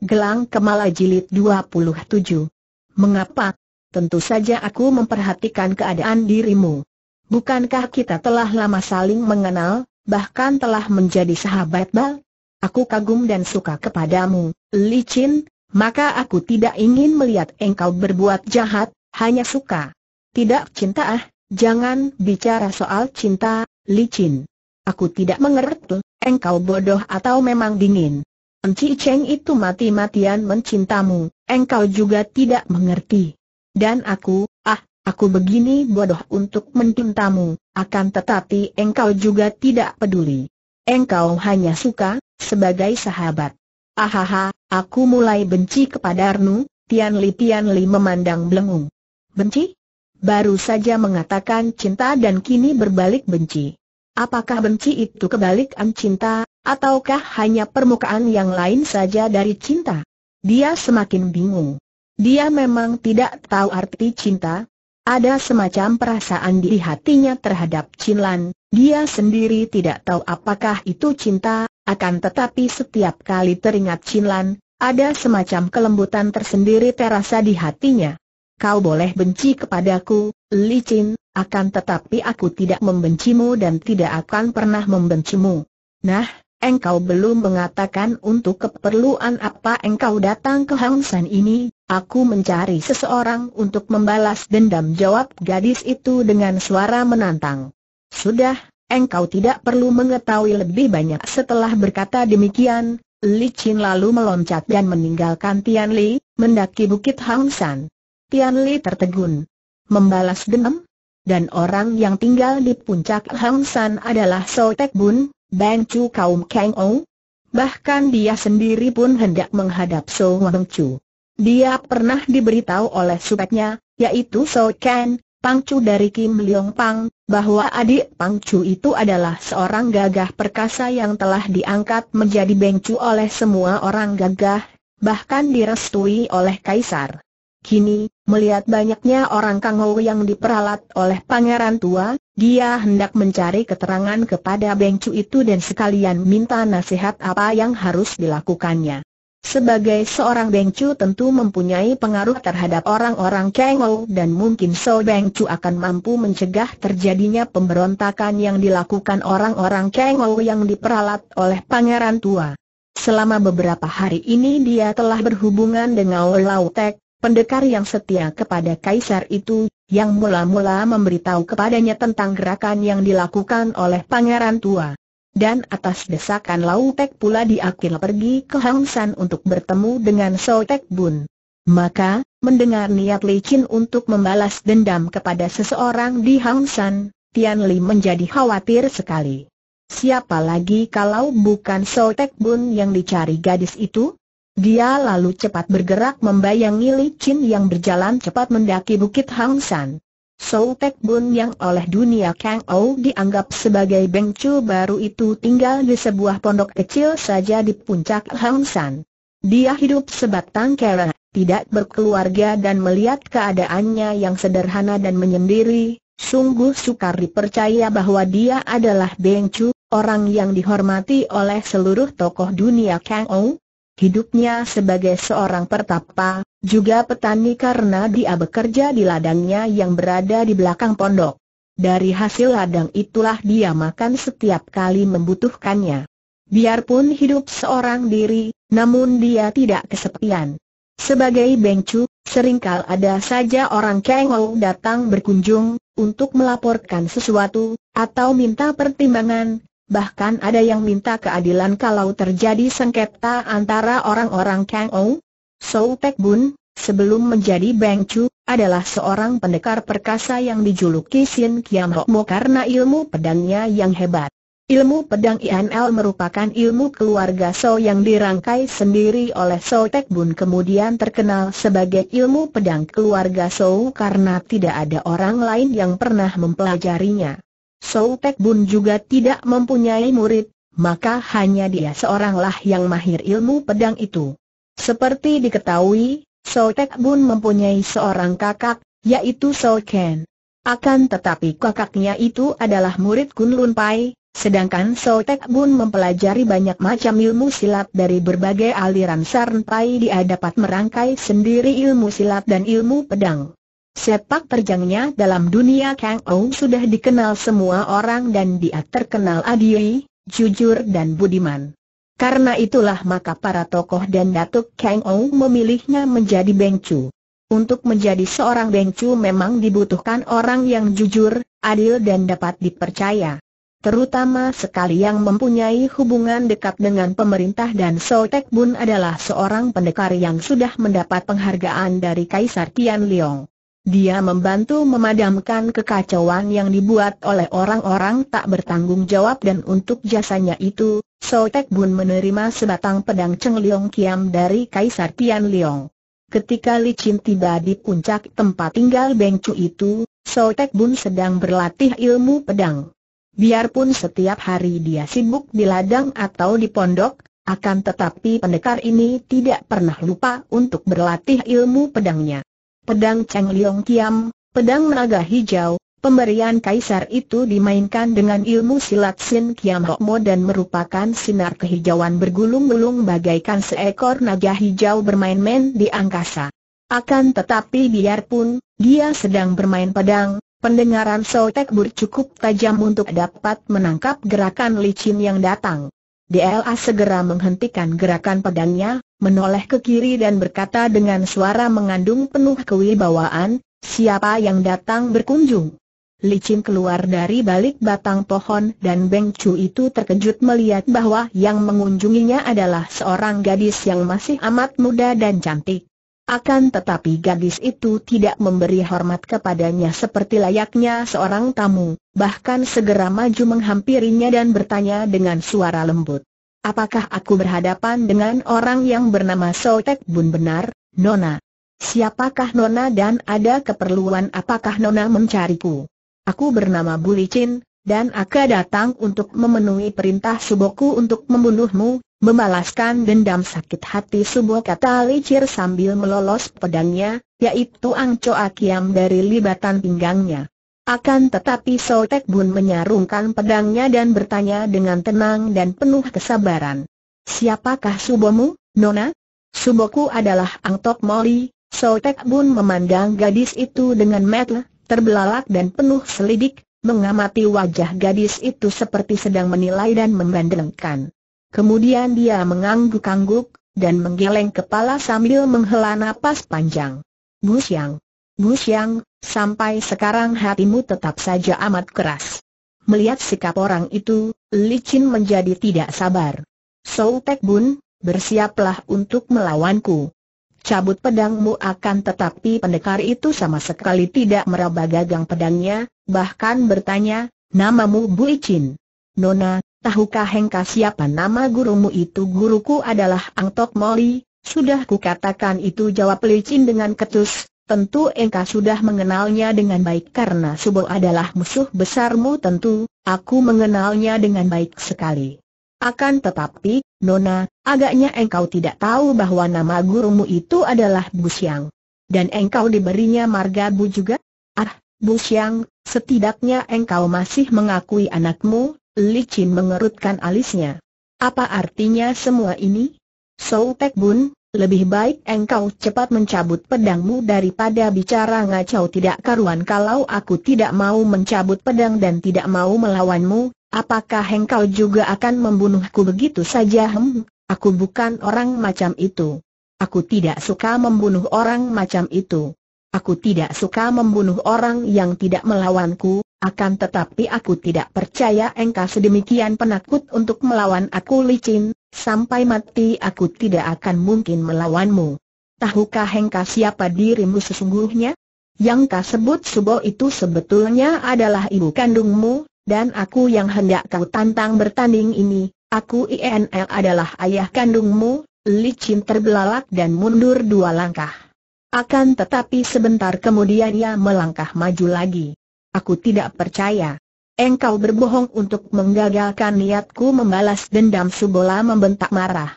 Gelang Kemala Jilid 27. Mengapa? Tentu saja aku memperhatikan keadaan dirimu. Bukankah kita telah lama saling mengenal, bahkan telah menjadi sahabat bal? Aku kagum dan suka kepadamu, licin, maka aku tidak ingin melihat engkau berbuat jahat, hanya suka. Tidak cinta ah, jangan bicara soal cinta, licin. Aku tidak mengerti, engkau bodoh atau memang dingin. Enci Cheng itu mati-matian mencintamu, engkau juga tidak mengerti. Dan aku, ah, aku begini bodoh untuk mencintamu, akan tetapi engkau juga tidak peduli. Engkau hanya suka, sebagai sahabat. Ahaha, aku mulai benci kepada Arnu. Tian Li Tian Li memandang belengung. Benci? Baru saja mengatakan cinta dan kini berbalik benci. Apakah benci itu kebalikan cinta Ataukah hanya permukaan yang lain saja dari cinta? Dia semakin bingung. Dia memang tidak tahu arti cinta. Ada semacam perasaan di hatinya terhadap Cinlan. Dia sendiri tidak tahu apakah itu cinta, akan tetapi setiap kali teringat Cinlan, ada semacam kelembutan tersendiri terasa di hatinya. Kau boleh benci kepadaku, Li licin, akan tetapi aku tidak membencimu dan tidak akan pernah membencimu. Nah, engkau belum mengatakan untuk keperluan apa engkau datang ke Hang San ini, aku mencari seseorang untuk membalas dendam jawab gadis itu dengan suara menantang. Sudah, engkau tidak perlu mengetahui lebih banyak setelah berkata demikian, Li Qin lalu meloncat dan meninggalkan Tian Li, mendaki bukit Hang San. Tian Li tertegun. Membalas dendam? Dan orang yang tinggal di puncak Hang San adalah So Tek Bun, Bangcu kaum Kang Ong? Bahkan dia sendiri pun hendak menghadap So Wang Dia pernah diberitahu oleh supetnya, yaitu So Ken, Pangcu dari Kim Leong Pang, bahwa adik Pangcu itu adalah seorang gagah perkasa yang telah diangkat menjadi Bengcu oleh semua orang gagah, bahkan direstui oleh Kaisar. Kini, Melihat banyaknya orang Kangou yang diperalat oleh pangeran tua, dia hendak mencari keterangan kepada Bengcu itu dan sekalian minta nasihat apa yang harus dilakukannya. Sebagai seorang Bengcu tentu mempunyai pengaruh terhadap orang-orang Kangou dan mungkin So Bengcu akan mampu mencegah terjadinya pemberontakan yang dilakukan orang-orang Kangou yang diperalat oleh pangeran tua. Selama beberapa hari ini dia telah berhubungan dengan Lau Pendekar yang setia kepada kaisar itu, yang mula-mula memberitahu kepadanya tentang gerakan yang dilakukan oleh pangeran tua. Dan atas desakan Lautek pula diakil pergi ke Hangsan untuk bertemu dengan Sotek Bun. Maka, mendengar niat licin untuk membalas dendam kepada seseorang di Hangsan, Tian Li menjadi khawatir sekali. Siapa lagi kalau bukan Sotek Bun yang dicari gadis itu? Dia lalu cepat bergerak membayangi Li Chin yang berjalan cepat mendaki Bukit Hang San. Soul Tek Bun yang oleh dunia Kang Ou dianggap sebagai Beng Chu baru itu tinggal di sebuah pondok kecil saja di puncak Hang San. Dia hidup sebatang kera, tidak berkeluarga dan melihat keadaannya yang sederhana dan menyendiri, sungguh sukar dipercaya bahwa dia adalah Beng Chu, orang yang dihormati oleh seluruh tokoh dunia Kang Ou, Hidupnya sebagai seorang pertapa, juga petani karena dia bekerja di ladangnya yang berada di belakang pondok. Dari hasil ladang itulah dia makan setiap kali membutuhkannya. Biarpun hidup seorang diri, namun dia tidak kesepian. Sebagai bengcu, seringkali ada saja orang kengol datang berkunjung, untuk melaporkan sesuatu, atau minta pertimbangan, bahkan ada yang minta keadilan kalau terjadi sengketa antara orang-orang Kang Ou. Sou Pek Bun, sebelum menjadi Beng Chu, adalah seorang pendekar perkasa yang dijuluki Sin Kiam Hok Mo karena ilmu pedangnya yang hebat. Ilmu pedang L merupakan ilmu keluarga So yang dirangkai sendiri oleh So Tek Bun kemudian terkenal sebagai ilmu pedang keluarga So karena tidak ada orang lain yang pernah mempelajarinya. Sou Pek Bun juga tidak mempunyai murid, maka hanya dia seoranglah yang mahir ilmu pedang itu. Seperti diketahui, Sou Pek Bun mempunyai seorang kakak, yaitu Sou Ken. Akan tetapi kakaknya itu adalah murid Kun Lun Pai, Sedangkan Sotek Bun mempelajari banyak macam ilmu silat dari berbagai aliran Pai dia dapat merangkai sendiri ilmu silat dan ilmu pedang. Sepak terjangnya dalam dunia Kang Ou sudah dikenal semua orang dan dia terkenal adili, jujur dan budiman. Karena itulah maka para tokoh dan datuk Kang Ou memilihnya menjadi bengcu. Untuk menjadi seorang bengcu memang dibutuhkan orang yang jujur, adil dan dapat dipercaya. Terutama sekali yang mempunyai hubungan dekat dengan pemerintah dan Sotek Bun adalah seorang pendekar yang sudah mendapat penghargaan dari Kaisar Tian Liong. Dia membantu memadamkan kekacauan yang dibuat oleh orang-orang tak bertanggung jawab dan untuk jasanya itu, Sotek Bun menerima sebatang pedang Cheng Liong Kiam dari Kaisar Tian Liong. Ketika Li Chin tiba di puncak tempat tinggal Beng Chu itu, Sotek Bun sedang berlatih ilmu pedang. Biarpun setiap hari dia sibuk di ladang atau di pondok, akan tetapi pendekar ini tidak pernah lupa untuk berlatih ilmu pedangnya pedang Cheng Liong Kiam, pedang naga hijau, pemberian kaisar itu dimainkan dengan ilmu silat Sin Kiam Hokmo dan merupakan sinar kehijauan bergulung-gulung bagaikan seekor naga hijau bermain-main di angkasa. Akan tetapi biarpun, dia sedang bermain pedang, pendengaran Sotek Bur cukup tajam untuk dapat menangkap gerakan licin yang datang. DLA segera menghentikan gerakan pedangnya, menoleh ke kiri dan berkata dengan suara mengandung penuh kewibawaan, siapa yang datang berkunjung? Licin keluar dari balik batang pohon dan Beng Chu itu terkejut melihat bahwa yang mengunjunginya adalah seorang gadis yang masih amat muda dan cantik. Akan tetapi gadis itu tidak memberi hormat kepadanya seperti layaknya seorang tamu, bahkan segera maju menghampirinya dan bertanya dengan suara lembut. Apakah aku berhadapan dengan orang yang bernama Sotek Bun benar, Nona? Siapakah Nona dan ada keperluan apakah Nona mencariku? Aku bernama Bulicin, dan aku datang untuk memenuhi perintah Suboku untuk membunuhmu, membalaskan dendam sakit hati Subo kata Licir sambil melolos pedangnya, yaitu angcoakiam Akiam dari libatan pinggangnya. Akan tetapi Sotek Bun menyarungkan pedangnya dan bertanya dengan tenang dan penuh kesabaran. Siapakah subomu, Nona? Suboku adalah Ang Tok Moli, Sotek Bun memandang gadis itu dengan metel, terbelalak dan penuh selidik, mengamati wajah gadis itu seperti sedang menilai dan membandingkan. Kemudian dia mengangguk-angguk, dan menggeleng kepala sambil menghela napas panjang. Bu Siang. Bu Siang, Sampai sekarang hatimu tetap saja amat keras. Melihat sikap orang itu, Li Chin menjadi tidak sabar. Sou Tek Bun, bersiaplah untuk melawanku. Cabut pedangmu akan tetapi pendekar itu sama sekali tidak meraba gagang pedangnya, bahkan bertanya, namamu Bu Icin. Nona, tahukah Hengka siapa nama gurumu itu? Guruku adalah Ang Tok Moli, sudah kukatakan itu jawab Li Chin dengan ketus, Tentu engkau sudah mengenalnya dengan baik karena Subo adalah musuh besarmu tentu, aku mengenalnya dengan baik sekali. Akan tetapi, Nona, agaknya engkau tidak tahu bahwa nama gurumu itu adalah Bu Siang. Dan engkau diberinya marga Bu juga? Ah, Bu Siang, setidaknya engkau masih mengakui anakmu, Li Chin mengerutkan alisnya. Apa artinya semua ini? Sou Bun, lebih baik engkau cepat mencabut pedangmu daripada bicara ngacau tidak karuan kalau aku tidak mau mencabut pedang dan tidak mau melawanmu, apakah engkau juga akan membunuhku begitu saja hem, aku bukan orang macam itu. Aku tidak suka membunuh orang macam itu. Aku tidak suka membunuh orang yang tidak melawanku, akan tetapi aku tidak percaya engkau sedemikian penakut untuk melawan aku licin, sampai mati aku tidak akan mungkin melawanmu. Tahukah engkau siapa dirimu sesungguhnya? Yang kau sebut Subo itu sebetulnya adalah ibu kandungmu, dan aku yang hendak kau tantang bertanding ini, aku INL adalah ayah kandungmu, licin terbelalak dan mundur dua langkah. Akan tetapi sebentar kemudian ia melangkah maju lagi. Aku tidak percaya. Engkau berbohong untuk menggagalkan niatku membalas dendam Subola membentak marah.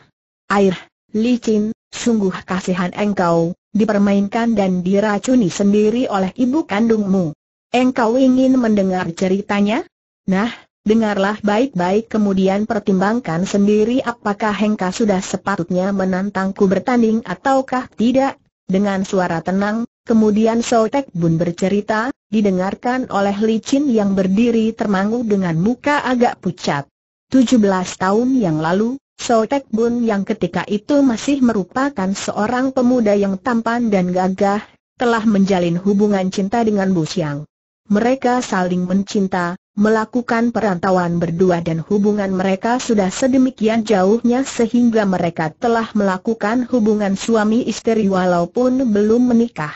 Air, licin, sungguh kasihan engkau, dipermainkan dan diracuni sendiri oleh ibu kandungmu. Engkau ingin mendengar ceritanya? Nah, dengarlah baik-baik kemudian pertimbangkan sendiri apakah Hengka sudah sepatutnya menantangku bertanding ataukah tidak. Dengan suara tenang, Kemudian Sotek Bun bercerita, didengarkan oleh Chin yang berdiri termangu dengan muka agak pucat. 17 tahun yang lalu, Sotek Bun yang ketika itu masih merupakan seorang pemuda yang tampan dan gagah, telah menjalin hubungan cinta dengan Bu Siang. Mereka saling mencinta, melakukan perantauan berdua dan hubungan mereka sudah sedemikian jauhnya sehingga mereka telah melakukan hubungan suami istri walaupun belum menikah.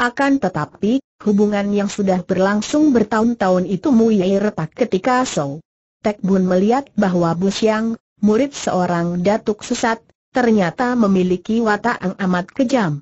Akan tetapi, hubungan yang sudah berlangsung bertahun-tahun itu mulai retak ketika So Tek Bun melihat bahwa Bu Siang, murid seorang datuk sesat, ternyata memiliki watak yang amat kejam.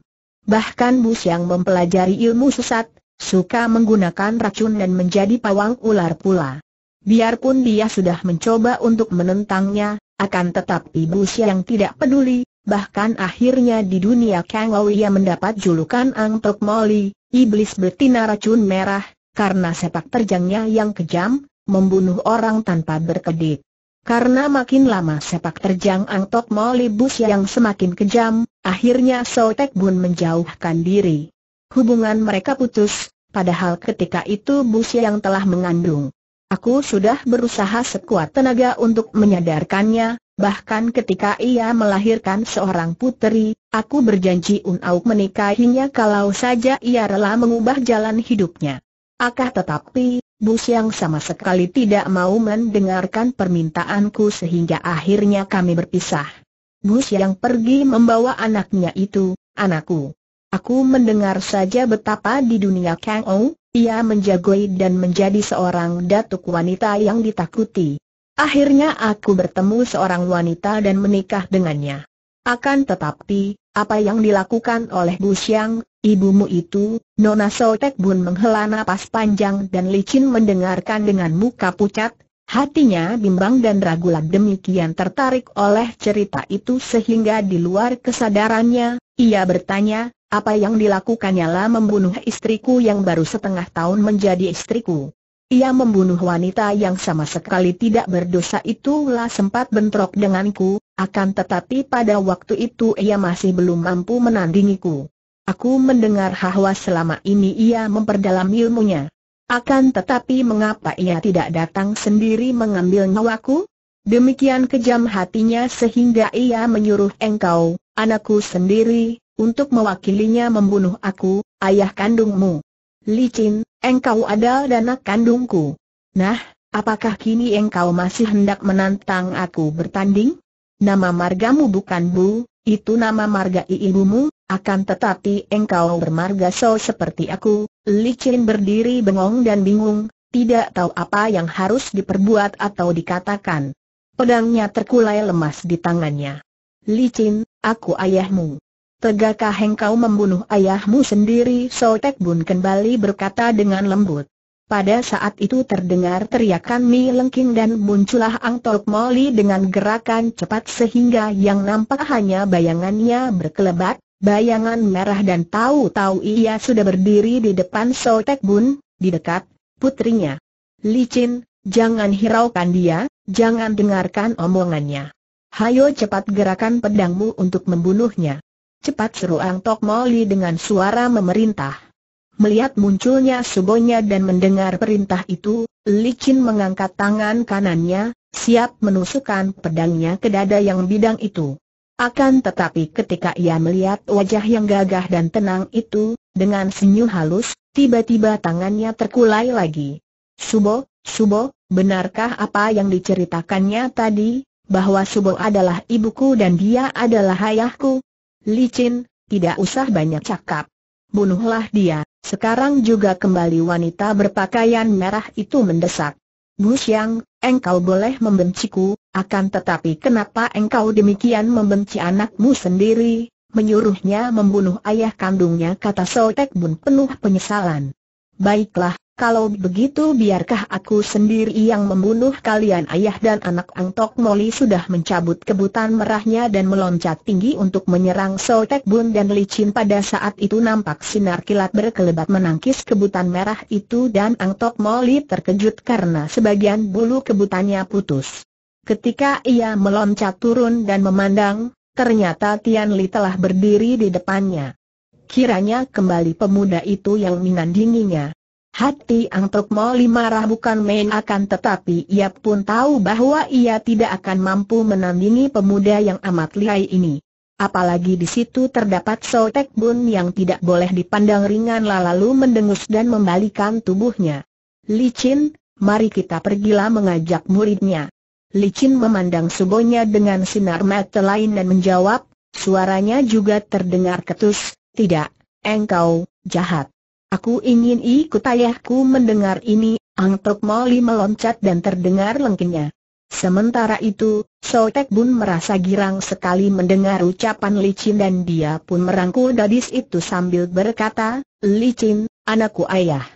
Bahkan Bu Siang mempelajari ilmu sesat, suka menggunakan racun dan menjadi pawang ular pula. Biarpun dia sudah mencoba untuk menentangnya, akan tetapi Bu Siang tidak peduli, bahkan akhirnya di dunia Kang ia mendapat julukan Ang Tok Moli, iblis betina racun merah, karena sepak terjangnya yang kejam, membunuh orang tanpa berkedip. Karena makin lama sepak terjang Ang Tok Moli Bus yang semakin kejam, akhirnya Sotek Bun menjauhkan diri. Hubungan mereka putus, padahal ketika itu Bus yang telah mengandung. Aku sudah berusaha sekuat tenaga untuk menyadarkannya, bahkan ketika ia melahirkan seorang putri, aku berjanji untuk menikahinya kalau saja ia rela mengubah jalan hidupnya. Akah tetapi, Bus yang sama sekali tidak mau mendengarkan permintaanku sehingga akhirnya kami berpisah. Bus yang pergi membawa anaknya itu, anakku. Aku mendengar saja betapa di dunia Kang Ong, ia menjagoi dan menjadi seorang datuk wanita yang ditakuti. Akhirnya aku bertemu seorang wanita dan menikah dengannya. Akan tetapi, apa yang dilakukan oleh Bu Siang, ibumu itu, Nona Sotek Bun menghela napas panjang dan licin mendengarkan dengan muka pucat, Hatinya bimbang dan ragulah demikian tertarik oleh cerita itu sehingga di luar kesadarannya, ia bertanya, apa yang dilakukannya lah membunuh istriku yang baru setengah tahun menjadi istriku. Ia membunuh wanita yang sama sekali tidak berdosa itulah sempat bentrok denganku, akan tetapi pada waktu itu ia masih belum mampu menandingiku. Aku mendengar bahwa selama ini ia memperdalam ilmunya. Akan tetapi mengapa ia tidak datang sendiri mengambil nyawaku? Demikian kejam hatinya sehingga ia menyuruh engkau, anakku sendiri, untuk mewakilinya membunuh aku, ayah kandungmu. Licin, engkau adalah anak kandungku. Nah, apakah kini engkau masih hendak menantang aku bertanding? Nama margamu bukan Bu, itu nama marga ibumu, akan tetapi engkau bermarga so seperti aku. Licin berdiri bengong dan bingung, tidak tahu apa yang harus diperbuat atau dikatakan. Pedangnya terkulai lemas di tangannya. Licin, aku ayahmu. Tegakkah engkau membunuh ayahmu sendiri? Sotek Bun kembali berkata dengan lembut. Pada saat itu terdengar teriakan Mi Lengking dan muncullah Ang Tok Moli dengan gerakan cepat sehingga yang nampak hanya bayangannya berkelebat, bayangan merah dan tahu-tahu ia sudah berdiri di depan Sotek Bun, di dekat putrinya. Licin, jangan hiraukan dia, jangan dengarkan omongannya. Hayo cepat gerakan pedangmu untuk membunuhnya. Cepat seru Ang Tok Moli dengan suara memerintah. Melihat munculnya subonya dan mendengar perintah itu, Licin mengangkat tangan kanannya, siap menusukkan pedangnya ke dada yang bidang itu. Akan tetapi ketika ia melihat wajah yang gagah dan tenang itu, dengan senyum halus, tiba-tiba tangannya terkulai lagi. Subo, Subo, benarkah apa yang diceritakannya tadi, bahwa Subo adalah ibuku dan dia adalah ayahku? licin, tidak usah banyak cakap. Bunuhlah dia, sekarang juga kembali wanita berpakaian merah itu mendesak. Bu Siang, engkau boleh membenciku, akan tetapi kenapa engkau demikian membenci anakmu sendiri, menyuruhnya membunuh ayah kandungnya kata Sotek Bun penuh penyesalan. Baiklah, kalau begitu biarkah aku sendiri yang membunuh kalian ayah dan anak Angtok Moli sudah mencabut kebutan merahnya dan meloncat tinggi untuk menyerang So Tek Bun dan Licin pada saat itu nampak sinar kilat berkelebat menangkis kebutan merah itu dan Angtok Moli terkejut karena sebagian bulu kebutannya putus. Ketika ia meloncat turun dan memandang, ternyata Tian Li telah berdiri di depannya. Kiranya kembali pemuda itu yang menandinginya. Hati Ang Tok Moli marah bukan main akan tetapi ia pun tahu bahwa ia tidak akan mampu menandingi pemuda yang amat lihai ini. Apalagi di situ terdapat So Tek Bun yang tidak boleh dipandang ringan lalu mendengus dan membalikan tubuhnya. Licin, mari kita pergilah mengajak muridnya. Licin memandang subonya dengan sinar mata lain dan menjawab, suaranya juga terdengar ketus, tidak, engkau, jahat. Aku ingin ikut ayahku mendengar ini, Ang Tok Moli meloncat dan terdengar lengkingnya. Sementara itu, Tek Bun merasa girang sekali mendengar ucapan licin dan dia pun merangkul gadis itu sambil berkata, Licin, anakku ayah.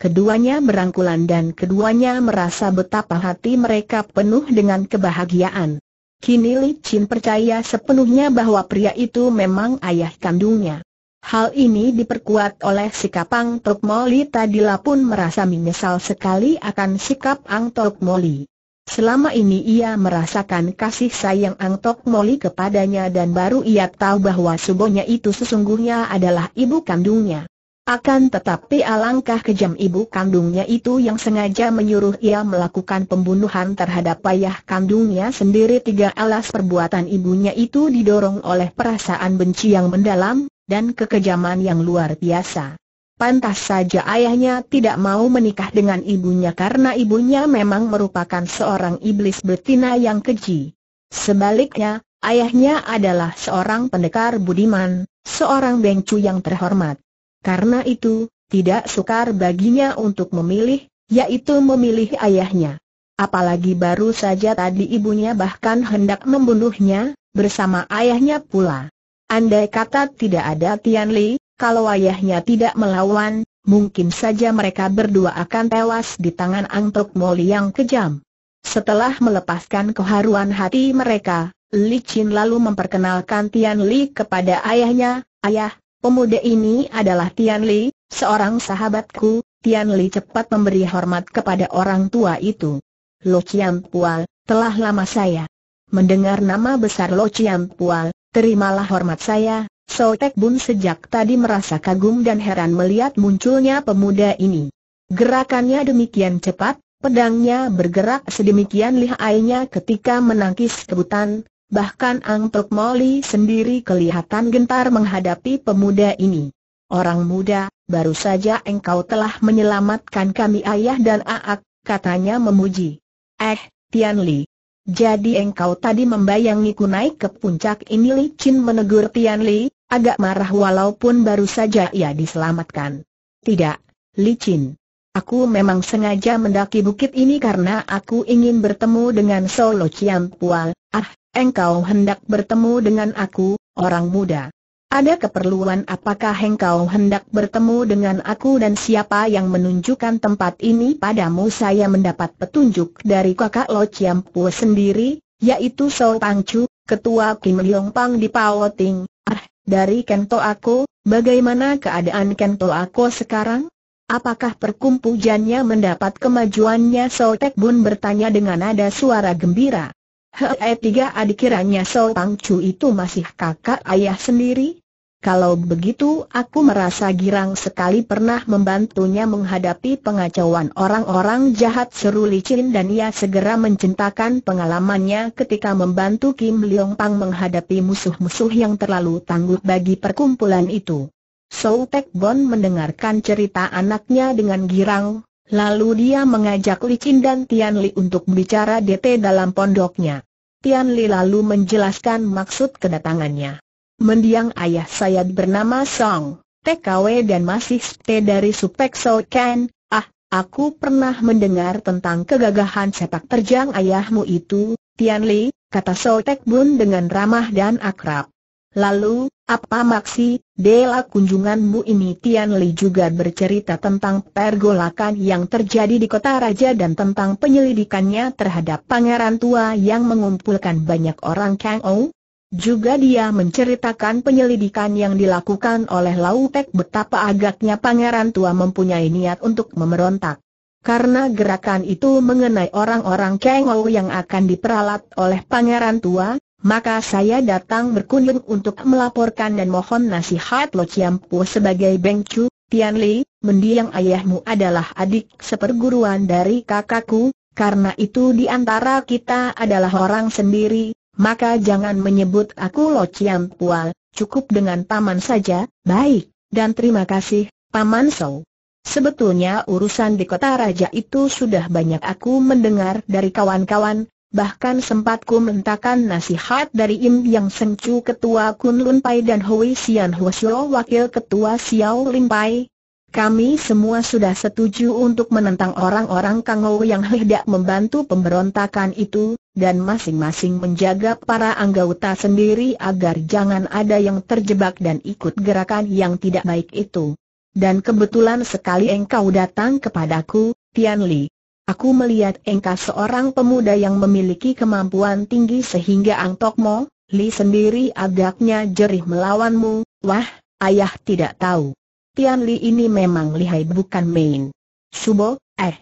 Keduanya berangkulan dan keduanya merasa betapa hati mereka penuh dengan kebahagiaan. Kini Licin percaya sepenuhnya bahwa pria itu memang ayah kandungnya. Hal ini diperkuat oleh sikap Ang Tok Moli tadilah pun merasa menyesal sekali akan sikap Ang Tok Moli. Selama ini ia merasakan kasih sayang Ang Tok Moli kepadanya dan baru ia tahu bahwa subonya itu sesungguhnya adalah ibu kandungnya. Akan tetapi alangkah kejam ibu kandungnya itu yang sengaja menyuruh ia melakukan pembunuhan terhadap ayah kandungnya sendiri tiga alas perbuatan ibunya itu didorong oleh perasaan benci yang mendalam, dan kekejaman yang luar biasa. Pantas saja ayahnya tidak mau menikah dengan ibunya karena ibunya memang merupakan seorang iblis betina yang keji. Sebaliknya, ayahnya adalah seorang pendekar budiman, seorang bengcu yang terhormat. Karena itu, tidak sukar baginya untuk memilih, yaitu memilih ayahnya. Apalagi baru saja tadi ibunya bahkan hendak membunuhnya, bersama ayahnya pula. Andai kata tidak ada Tian Li, kalau ayahnya tidak melawan, mungkin saja mereka berdua akan tewas di tangan Tok Moli yang kejam. Setelah melepaskan keharuan hati mereka, Li Qin lalu memperkenalkan Tian Li kepada ayahnya, Ayah, pemuda ini adalah Tian Li, seorang sahabatku, Tian Li cepat memberi hormat kepada orang tua itu. Lo Chiam Pual, telah lama saya mendengar nama besar Lo Chiam Pual, Terimalah hormat saya, Sotek Bun sejak tadi merasa kagum dan heran melihat munculnya pemuda ini. Gerakannya demikian cepat, pedangnya bergerak sedemikian lihainya ketika menangkis kebutan, bahkan Ang Tok Moli sendiri kelihatan gentar menghadapi pemuda ini. Orang muda, baru saja engkau telah menyelamatkan kami ayah dan aak, katanya memuji. Eh, Tian Li, jadi engkau tadi membayangiku naik ke puncak ini Li Chin menegur Tian Li, agak marah walaupun baru saja ia diselamatkan. Tidak, Li Chin. Aku memang sengaja mendaki bukit ini karena aku ingin bertemu dengan Solo Chiang Pual. Ah, engkau hendak bertemu dengan aku, orang muda. Ada keperluan apakah engkau hendak bertemu dengan aku dan siapa yang menunjukkan tempat ini padamu saya mendapat petunjuk dari kakak Lo Chiam Pu sendiri, yaitu So Pang Chu, ketua Kim Leong Pang di Pao Ting. Ah, dari Kento aku, bagaimana keadaan Kento aku sekarang? Apakah perkumpulannya mendapat kemajuannya So Tek Bun bertanya dengan nada suara gembira. Hei eh, tiga adik kiranya So Pang Chu itu masih kakak ayah sendiri? Kalau begitu aku merasa girang sekali pernah membantunya menghadapi pengacauan orang-orang jahat seru licin dan ia segera mencintakan pengalamannya ketika membantu Kim Leong Pang menghadapi musuh-musuh yang terlalu tangguh bagi perkumpulan itu. Soo Tek Bon mendengarkan cerita anaknya dengan girang, lalu dia mengajak Licin dan Tian Li untuk bicara DT dalam pondoknya. Tian Li lalu menjelaskan maksud kedatangannya mendiang ayah saya bernama Song, TKW dan masih stay dari Supek So Ken, ah, aku pernah mendengar tentang kegagahan sepak terjang ayahmu itu, Tian Li, kata So Tek Bun dengan ramah dan akrab. Lalu, apa maksi, Dela kunjunganmu ini Tian Li juga bercerita tentang pergolakan yang terjadi di kota raja dan tentang penyelidikannya terhadap pangeran tua yang mengumpulkan banyak orang Kang Ou? Juga dia menceritakan penyelidikan yang dilakukan oleh Laupek betapa agaknya pangeran tua mempunyai niat untuk memberontak. Karena gerakan itu mengenai orang-orang Kengou yang akan diperalat oleh pangeran tua, maka saya datang berkunjung untuk melaporkan dan mohon nasihat Lo Po sebagai Beng Chu, Tian Li, mendiang ayahmu adalah adik seperguruan dari kakakku, karena itu di antara kita adalah orang sendiri, maka jangan menyebut aku Lo Chiam Pual, cukup dengan Paman saja, baik, dan terima kasih, Paman Sou. Sebetulnya urusan di kota raja itu sudah banyak aku mendengar dari kawan-kawan, bahkan sempat ku mentakan nasihat dari Im Yang Sencu Ketua Kun Lun Pai dan Hui Sian Hwasyo Wakil Ketua Xiao Lim Pai, kami semua sudah setuju untuk menentang orang-orang Kangou yang hendak membantu pemberontakan itu, dan masing-masing menjaga para anggota sendiri agar jangan ada yang terjebak dan ikut gerakan yang tidak baik itu. Dan kebetulan sekali engkau datang kepadaku, Tian Li. Aku melihat engkau seorang pemuda yang memiliki kemampuan tinggi sehingga Ang Tok Mo, Li sendiri agaknya jerih melawanmu, wah, ayah tidak tahu. Tian Li ini memang lihai bukan main. Subo, eh,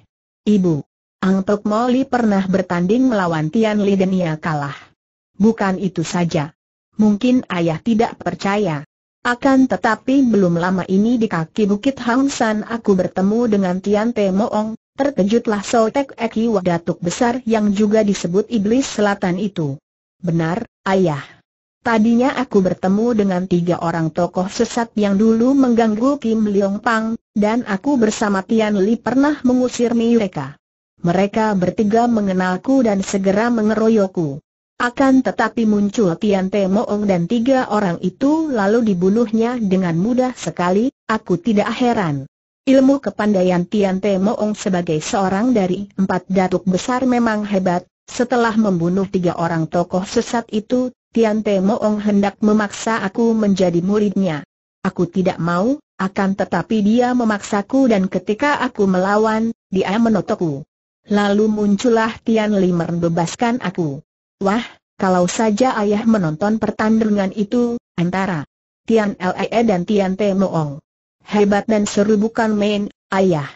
ibu. Ang Tok Moli pernah bertanding melawan Tian Li dan ia kalah. Bukan itu saja. Mungkin ayah tidak percaya. Akan tetapi belum lama ini di kaki Bukit Hang San aku bertemu dengan Tian Te Moong, terkejutlah Sotek Eki Wadatuk Besar yang juga disebut Iblis Selatan itu. Benar, ayah. Tadinya aku bertemu dengan tiga orang tokoh sesat yang dulu mengganggu Kim Leong Pang, dan aku bersama Tian Li pernah mengusir mereka. Mereka bertiga mengenalku dan segera mengeroyokku. Akan tetapi muncul Tian Te Moong dan tiga orang itu lalu dibunuhnya dengan mudah sekali, aku tidak heran. Ilmu kepandaian Tian Te Moong sebagai seorang dari empat datuk besar memang hebat, setelah membunuh tiga orang tokoh sesat itu, Tian Te Moong hendak memaksa aku menjadi muridnya. Aku tidak mau, akan tetapi dia memaksaku dan ketika aku melawan, dia menotokku. Lalu muncullah Tian Li merbebaskan aku. Wah, kalau saja ayah menonton pertandingan itu, antara Tian Lee e dan Tian Te Moong. Hebat dan seru bukan main, ayah.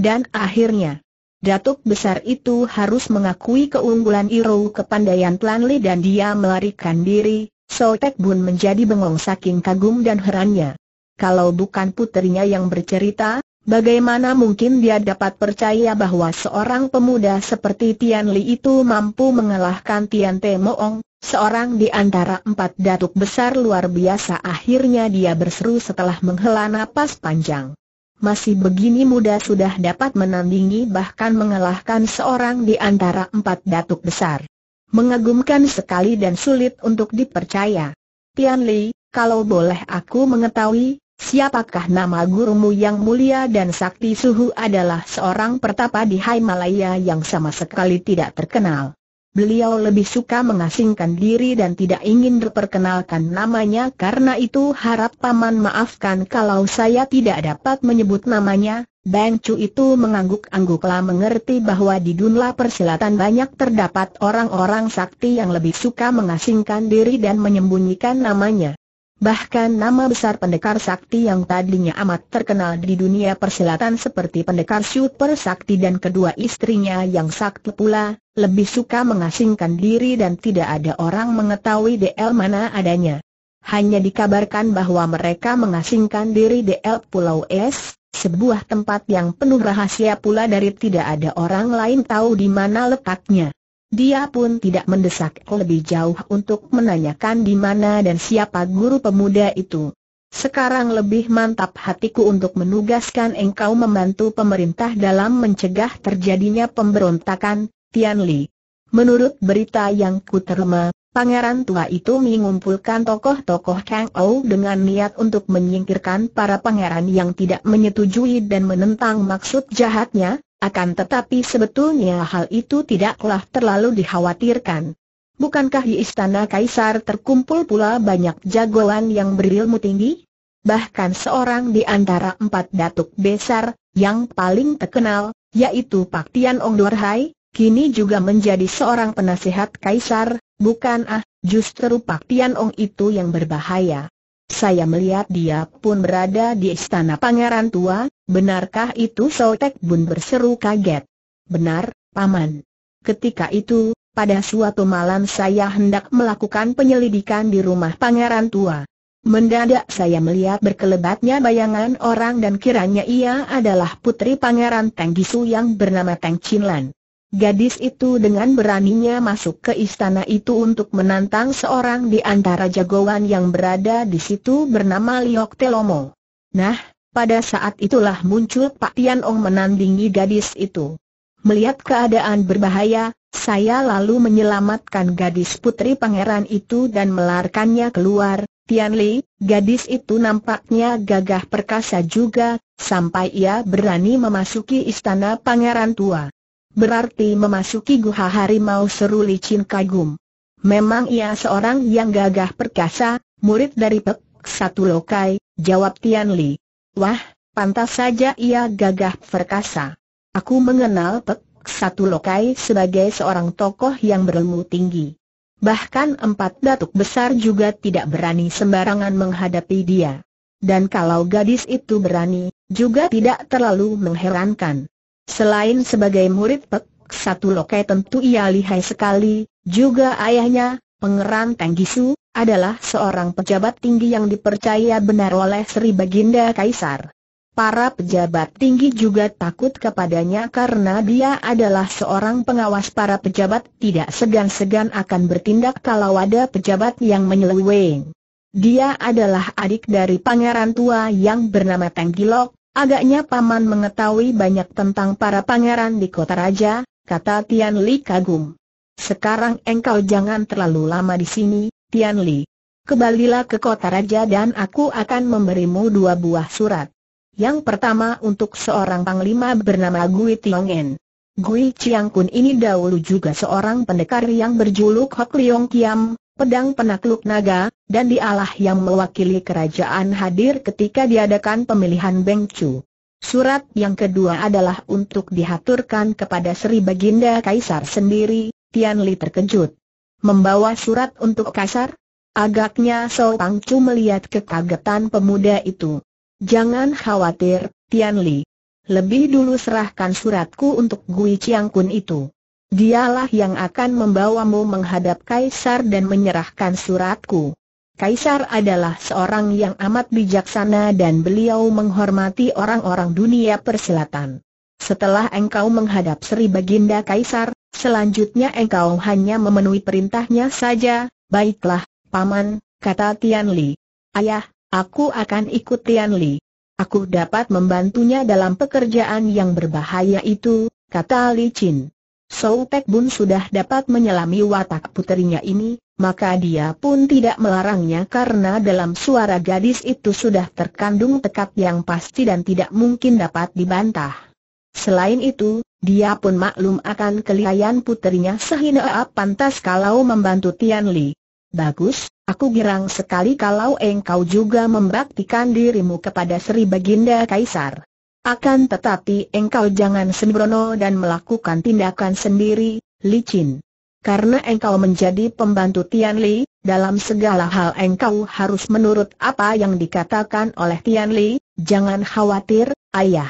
Dan akhirnya, Datuk besar itu harus mengakui keunggulan Iro kepandaian Tlan Li dan dia melarikan diri, So Tek Bun menjadi bengong saking kagum dan herannya. Kalau bukan putrinya yang bercerita, bagaimana mungkin dia dapat percaya bahwa seorang pemuda seperti Tian Li itu mampu mengalahkan Tian Te Moong, seorang di antara empat datuk besar luar biasa akhirnya dia berseru setelah menghela napas panjang masih begini muda sudah dapat menandingi bahkan mengalahkan seorang di antara empat datuk besar. Mengagumkan sekali dan sulit untuk dipercaya. Tian Li, kalau boleh aku mengetahui, siapakah nama gurumu yang mulia dan sakti suhu adalah seorang pertapa di Himalaya yang sama sekali tidak terkenal. Beliau lebih suka mengasingkan diri dan tidak ingin diperkenalkan namanya karena itu harap paman maafkan kalau saya tidak dapat menyebut namanya. Bang Chu itu mengangguk-angguklah mengerti bahwa di dunia persilatan banyak terdapat orang-orang sakti yang lebih suka mengasingkan diri dan menyembunyikan namanya. Bahkan nama besar pendekar sakti yang tadinya amat terkenal di dunia persilatan seperti pendekar Super Sakti dan kedua istrinya yang sakti pula, lebih suka mengasingkan diri dan tidak ada orang mengetahui DL mana adanya. Hanya dikabarkan bahwa mereka mengasingkan diri DL Pulau Es, sebuah tempat yang penuh rahasia pula dari tidak ada orang lain tahu di mana letaknya. Dia pun tidak mendesak lebih jauh untuk menanyakan di mana dan siapa guru pemuda itu. Sekarang lebih mantap hatiku untuk menugaskan engkau membantu pemerintah dalam mencegah terjadinya pemberontakan, Tian Li. Menurut berita yang kuterima, pangeran tua itu mengumpulkan tokoh-tokoh Kang Ou dengan niat untuk menyingkirkan para pangeran yang tidak menyetujui dan menentang maksud jahatnya, akan tetapi sebetulnya hal itu tidaklah terlalu dikhawatirkan. Bukankah di istana kaisar terkumpul pula banyak jagoan yang berilmu tinggi? Bahkan seorang di antara empat datuk besar, yang paling terkenal, yaitu Pak Tian Ong Dorhai, kini juga menjadi seorang penasehat kaisar, bukan ah, justru Pak Tian Ong itu yang berbahaya. Saya melihat dia pun berada di istana pangeran tua, benarkah itu Sotek Bun berseru kaget. Benar, Paman. Ketika itu, pada suatu malam saya hendak melakukan penyelidikan di rumah pangeran tua. Mendadak saya melihat berkelebatnya bayangan orang dan kiranya ia adalah putri pangeran Teng Gisu yang bernama Teng Lan. Gadis itu dengan beraninya masuk ke istana itu untuk menantang seorang di antara jagoan yang berada di situ bernama Liok Telomo. Nah, pada saat itulah muncul Pak Tian Ong menandingi gadis itu. Melihat keadaan berbahaya, saya lalu menyelamatkan gadis putri pangeran itu dan melarkannya keluar. Tian Li, gadis itu nampaknya gagah perkasa juga, sampai ia berani memasuki istana pangeran tua berarti memasuki guha harimau seru licin kagum. Memang ia seorang yang gagah perkasa, murid dari Pek Satu Lokai, jawab Tian Li. Wah, pantas saja ia gagah perkasa. Aku mengenal Pek Satu Lokai sebagai seorang tokoh yang berilmu tinggi. Bahkan empat datuk besar juga tidak berani sembarangan menghadapi dia. Dan kalau gadis itu berani, juga tidak terlalu mengherankan. Selain sebagai murid Pek, satu lokai tentu ia lihai sekali, juga ayahnya, Pangeran Tenggisu, adalah seorang pejabat tinggi yang dipercaya benar oleh Sri Baginda Kaisar. Para pejabat tinggi juga takut kepadanya karena dia adalah seorang pengawas para pejabat tidak segan-segan akan bertindak kalau ada pejabat yang menyeleweng. Dia adalah adik dari pangeran tua yang bernama Tenggilok, Agaknya paman mengetahui banyak tentang para pangeran di kota raja, kata Tian Li kagum. Sekarang engkau jangan terlalu lama di sini, Tian Li. Kembalilah ke kota raja dan aku akan memberimu dua buah surat. Yang pertama untuk seorang panglima bernama Gui En. Gui Chiang Kun ini dahulu juga seorang pendekar yang berjuluk Hok Leong Kiam, pedang penakluk naga, dan dialah yang mewakili kerajaan hadir ketika diadakan pemilihan Bengcu. Surat yang kedua adalah untuk dihaturkan kepada Sri Baginda Kaisar sendiri, Tian Li terkejut. Membawa surat untuk Kaisar? Agaknya Pang Pangcu melihat kekagetan pemuda itu. Jangan khawatir, Tian Li. Lebih dulu serahkan suratku untuk Gui Chiang Kun itu. Dialah yang akan membawamu menghadap Kaisar dan menyerahkan suratku. Kaisar adalah seorang yang amat bijaksana dan beliau menghormati orang-orang dunia perselatan. Setelah engkau menghadap Sri Baginda Kaisar, selanjutnya engkau hanya memenuhi perintahnya saja, baiklah, Paman, kata Tian Li. Ayah, aku akan ikut Tian Li. Aku dapat membantunya dalam pekerjaan yang berbahaya itu, kata Li Chin. Sou Pek Bun sudah dapat menyelami watak puterinya ini, maka dia pun tidak melarangnya karena dalam suara gadis itu sudah terkandung tekad yang pasti dan tidak mungkin dapat dibantah. Selain itu, dia pun maklum akan kelihayan puterinya sehingga pantas kalau membantu Tian Li. Bagus, aku girang sekali kalau engkau juga membaktikan dirimu kepada Sri Baginda Kaisar. Akan tetapi engkau jangan sembrono dan melakukan tindakan sendiri, licin. Karena engkau menjadi pembantu Tian Li, dalam segala hal engkau harus menurut apa yang dikatakan oleh Tian Li, jangan khawatir, ayah.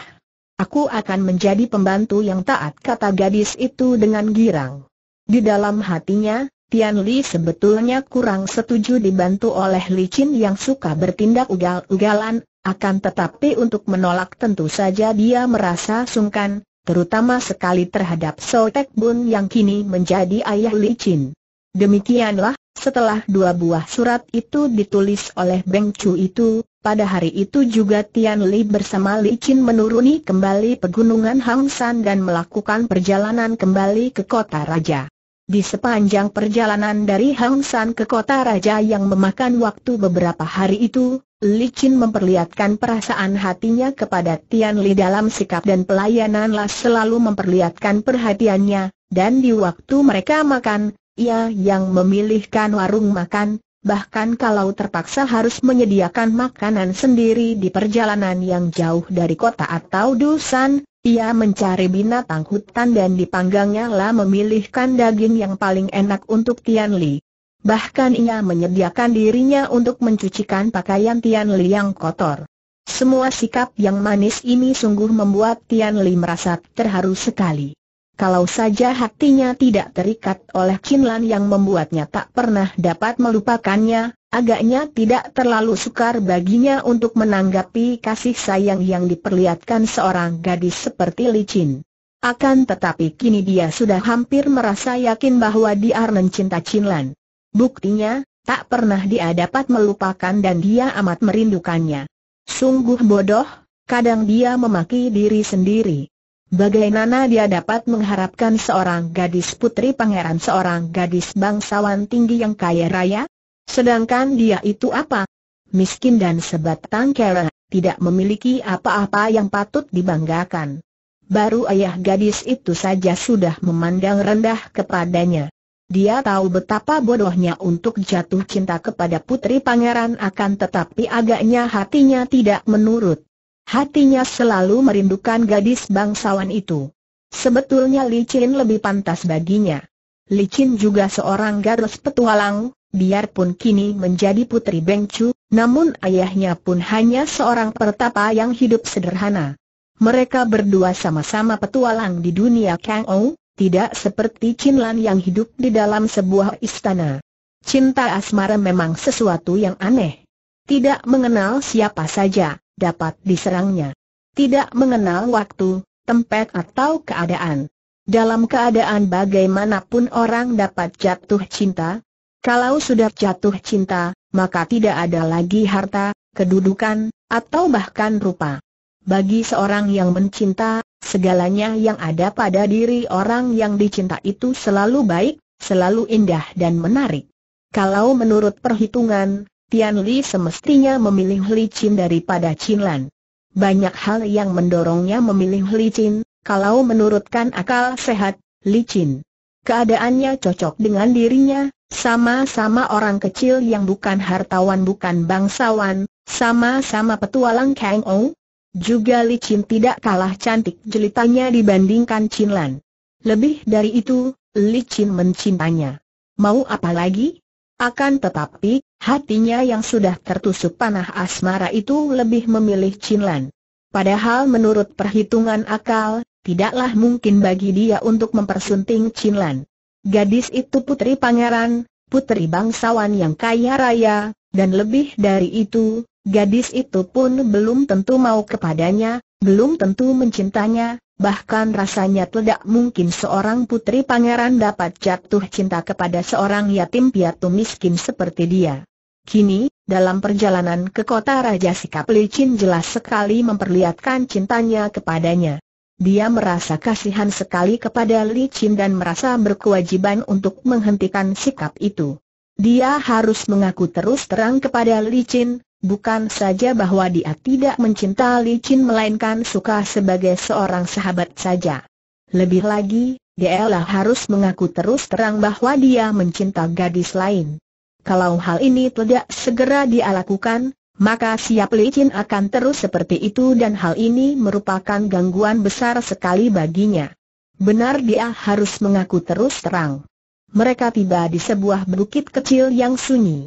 Aku akan menjadi pembantu yang taat kata gadis itu dengan girang. Di dalam hatinya, Tian Li sebetulnya kurang setuju dibantu oleh Licin yang suka bertindak ugal-ugalan, akan tetapi untuk menolak tentu saja dia merasa sungkan, terutama sekali terhadap So Tek Bun yang kini menjadi ayah Li Chin. Demikianlah, setelah dua buah surat itu ditulis oleh Beng Chu itu, pada hari itu juga Tian Li bersama Li Chin menuruni kembali pegunungan Hang San dan melakukan perjalanan kembali ke kota raja. Di sepanjang perjalanan dari Hang San ke kota raja yang memakan waktu beberapa hari itu, Licin memperlihatkan perasaan hatinya kepada Tian Li dalam sikap dan pelayananlah selalu memperlihatkan perhatiannya, dan di waktu mereka makan, ia yang memilihkan warung makan, bahkan kalau terpaksa harus menyediakan makanan sendiri di perjalanan yang jauh dari kota atau dusan, ia mencari binatang hutan dan dipanggangnya lah memilihkan daging yang paling enak untuk Tian Li. Bahkan ia menyediakan dirinya untuk mencucikan pakaian Tian Li yang kotor. Semua sikap yang manis ini sungguh membuat Tian Li merasa terharu sekali. Kalau saja hatinya tidak terikat oleh Qin Lan yang membuatnya tak pernah dapat melupakannya, agaknya tidak terlalu sukar baginya untuk menanggapi kasih sayang yang diperlihatkan seorang gadis seperti Li Qin. Akan tetapi kini dia sudah hampir merasa yakin bahwa dia mencinta Qin Lan. Buktinya, tak pernah dia dapat melupakan dan dia amat merindukannya. Sungguh bodoh, kadang dia memaki diri sendiri. Bagaimana dia dapat mengharapkan seorang gadis putri pangeran seorang gadis bangsawan tinggi yang kaya raya? Sedangkan dia itu apa? Miskin dan sebatang kera, tidak memiliki apa-apa yang patut dibanggakan. Baru ayah gadis itu saja sudah memandang rendah kepadanya. Dia tahu betapa bodohnya untuk jatuh cinta kepada putri pangeran akan tetapi agaknya hatinya tidak menurut. Hatinya selalu merindukan gadis bangsawan itu. Sebetulnya Licin lebih pantas baginya. Licin juga seorang gadis petualang, biarpun kini menjadi putri Bengcu, namun ayahnya pun hanya seorang pertapa yang hidup sederhana. Mereka berdua sama-sama petualang di dunia Kang tidak seperti Cinlan yang hidup di dalam sebuah istana. Cinta asmara memang sesuatu yang aneh. Tidak mengenal siapa saja, dapat diserangnya. Tidak mengenal waktu, tempat atau keadaan. Dalam keadaan bagaimanapun orang dapat jatuh cinta, kalau sudah jatuh cinta, maka tidak ada lagi harta, kedudukan, atau bahkan rupa. Bagi seorang yang mencinta, segalanya yang ada pada diri orang yang dicinta itu selalu baik, selalu indah dan menarik. Kalau menurut perhitungan, Tian Li semestinya memilih Li Qin daripada Qin Lan. Banyak hal yang mendorongnya memilih Li Qin, kalau menurutkan akal sehat, Li Qin. Keadaannya cocok dengan dirinya, sama-sama orang kecil yang bukan hartawan bukan bangsawan, sama-sama petualang Kang Ong. Juga Li Chin tidak kalah cantik jelitanya dibandingkan Chinlan. Lebih dari itu, Li Chin mencintanya. Mau apa lagi? Akan tetapi, hatinya yang sudah tertusuk panah asmara itu lebih memilih Chinlan. Padahal menurut perhitungan akal, tidaklah mungkin bagi dia untuk mempersunting Chinlan. Gadis itu putri pangeran, putri bangsawan yang kaya raya, dan lebih dari itu, Gadis itu pun belum tentu mau kepadanya, belum tentu mencintanya, bahkan rasanya tidak mungkin seorang putri pangeran dapat jatuh cinta kepada seorang yatim piatu miskin seperti dia. Kini, dalam perjalanan ke kota Raja sikap licin jelas sekali memperlihatkan cintanya kepadanya. Dia merasa kasihan sekali kepada licin dan merasa berkewajiban untuk menghentikan sikap itu. Dia harus mengaku terus terang kepada licin, Bukan saja bahwa dia tidak mencinta Li Chin melainkan suka sebagai seorang sahabat saja. Lebih lagi, dialah harus mengaku terus terang bahwa dia mencinta gadis lain. Kalau hal ini tidak segera dia lakukan, maka siap Li Chin akan terus seperti itu dan hal ini merupakan gangguan besar sekali baginya. Benar dia harus mengaku terus terang. Mereka tiba di sebuah bukit kecil yang sunyi.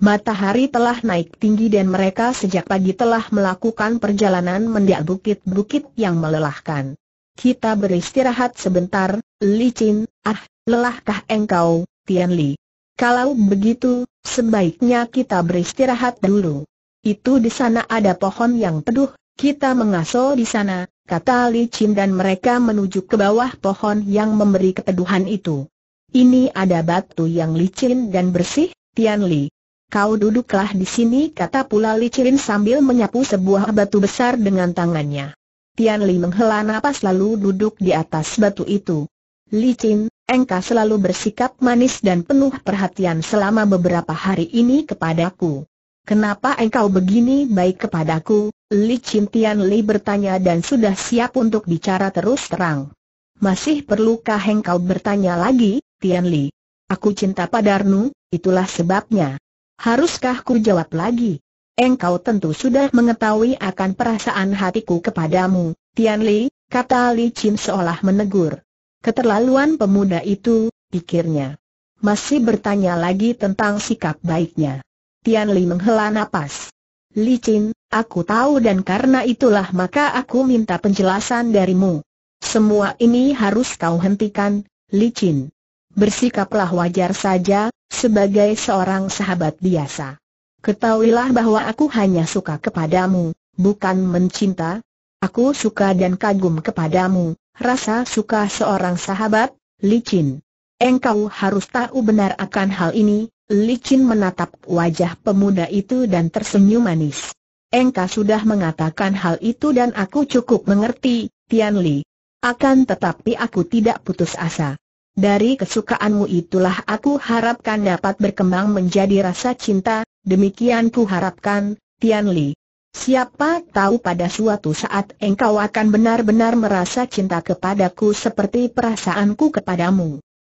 Matahari telah naik tinggi dan mereka sejak pagi telah melakukan perjalanan mendak bukit-bukit yang melelahkan. Kita beristirahat sebentar, licin, ah, lelahkah engkau, Tian Li? Kalau begitu, sebaiknya kita beristirahat dulu. Itu di sana ada pohon yang teduh, kita mengaso di sana, kata Li Chin dan mereka menuju ke bawah pohon yang memberi keteduhan itu. Ini ada batu yang licin dan bersih, Tian Li. Kau duduklah di sini kata pula Li Cirin sambil menyapu sebuah batu besar dengan tangannya. Tian Li menghela nafas lalu duduk di atas batu itu. Li Chin, engkau selalu bersikap manis dan penuh perhatian selama beberapa hari ini kepadaku. Kenapa engkau begini baik kepadaku? Li Chin Tian Li bertanya dan sudah siap untuk bicara terus terang. Masih perlukah engkau bertanya lagi, Tian Li? Aku cinta padarnu, itulah sebabnya. Haruskah ku jawab lagi? Engkau tentu sudah mengetahui akan perasaan hatiku kepadamu, Tian Li, kata Li Chin seolah menegur. Keterlaluan pemuda itu, pikirnya. Masih bertanya lagi tentang sikap baiknya. Tian Li menghela napas. Li Chin, aku tahu dan karena itulah maka aku minta penjelasan darimu. Semua ini harus kau hentikan, Li Chin. Bersikaplah wajar saja, sebagai seorang sahabat biasa. Ketahuilah bahwa aku hanya suka kepadamu, bukan mencinta. Aku suka dan kagum kepadamu, rasa suka seorang sahabat, licin. Engkau harus tahu benar akan hal ini, licin menatap wajah pemuda itu dan tersenyum manis. Engkau sudah mengatakan hal itu dan aku cukup mengerti, Tian Li. Akan tetapi aku tidak putus asa. Dari kesukaanmu itulah aku harapkan dapat berkembang menjadi rasa cinta, demikian ku harapkan, Tian Li. Siapa tahu pada suatu saat engkau akan benar-benar merasa cinta kepadaku seperti perasaanku kepadamu.